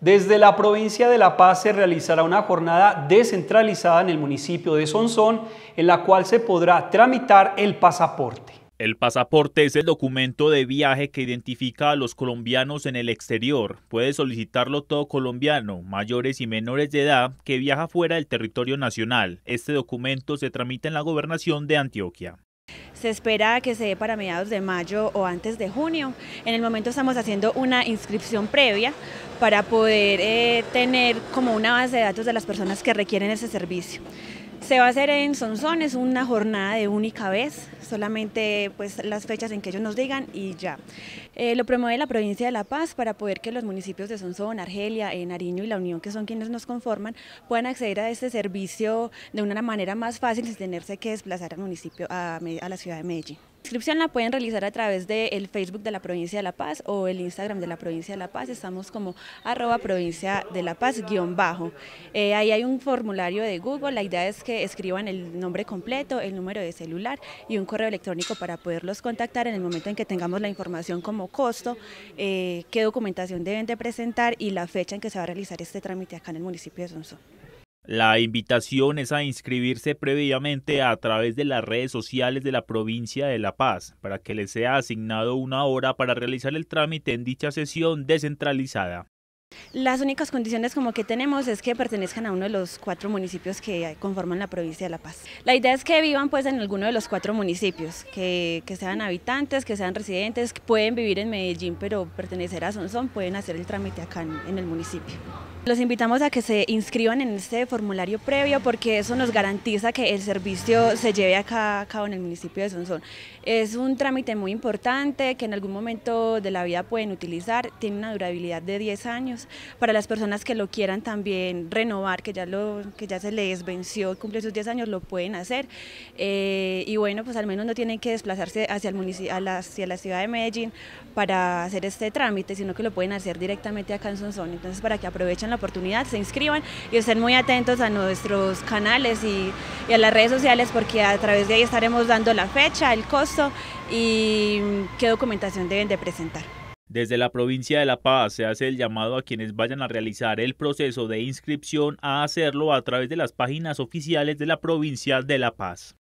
Desde la provincia de La Paz se realizará una jornada descentralizada en el municipio de Sonsón, en la cual se podrá tramitar el pasaporte. El pasaporte es el documento de viaje que identifica a los colombianos en el exterior. Puede solicitarlo todo colombiano, mayores y menores de edad, que viaja fuera del territorio nacional. Este documento se tramita en la gobernación de Antioquia. Se espera que se dé para mediados de mayo o antes de junio. En el momento estamos haciendo una inscripción previa para poder eh, tener como una base de datos de las personas que requieren ese servicio. Se va a hacer en Sonsón, es una jornada de única vez, solamente pues las fechas en que ellos nos digan y ya. Eh, lo promueve la provincia de La Paz para poder que los municipios de Sonsón, Argelia, eh, Nariño y La Unión, que son quienes nos conforman, puedan acceder a este servicio de una manera más fácil sin tenerse que desplazar al municipio, a, a la ciudad de Medellín. La inscripción la pueden realizar a través del Facebook de la provincia de La Paz o el Instagram de la provincia de La Paz, estamos como arroba provincia de La Paz guión bajo. Eh, ahí hay un formulario de Google, la idea es que escriban el nombre completo, el número de celular y un correo electrónico para poderlos contactar en el momento en que tengamos la información como costo, eh, qué documentación deben de presentar y la fecha en que se va a realizar este trámite acá en el municipio de Sonso. La invitación es a inscribirse previamente a través de las redes sociales de la provincia de La Paz para que les sea asignado una hora para realizar el trámite en dicha sesión descentralizada. Las únicas condiciones como que tenemos es que pertenezcan a uno de los cuatro municipios que conforman la provincia de La Paz. La idea es que vivan pues en alguno de los cuatro municipios, que, sean habitantes, que sean residentes, que pueden vivir en Medellín pero pertenecer a Sonsón, pueden hacer el trámite acá en, el municipio. Los invitamos a que se inscriban en este formulario previo porque eso nos garantiza que el servicio se lleve acá a cabo en el municipio de Sonsón. Es un trámite muy importante que en algún momento de la vida pueden utilizar, tiene una durabilidad de 10 años para las personas que lo quieran también renovar, que ya, lo, que ya se les venció y cumple sus 10 años, lo pueden hacer. Eh, y bueno, pues al menos no tienen que desplazarse hacia, el la, ciudad de Medellín para hacer este trámite, sino que lo pueden hacer directamente acá en Sonsón. Entonces, para que aprovechen la oportunidad, se inscriban y estén muy atentos a nuestros canales y a las redes sociales, porque a través de ahí estaremos dando la fecha, el costo y qué documentación deben de presentar. Desde la provincia de La Paz se hace el llamado a quienes vayan a realizar el proceso de inscripción a hacerlo a través de las páginas oficiales de la provincia de La Paz.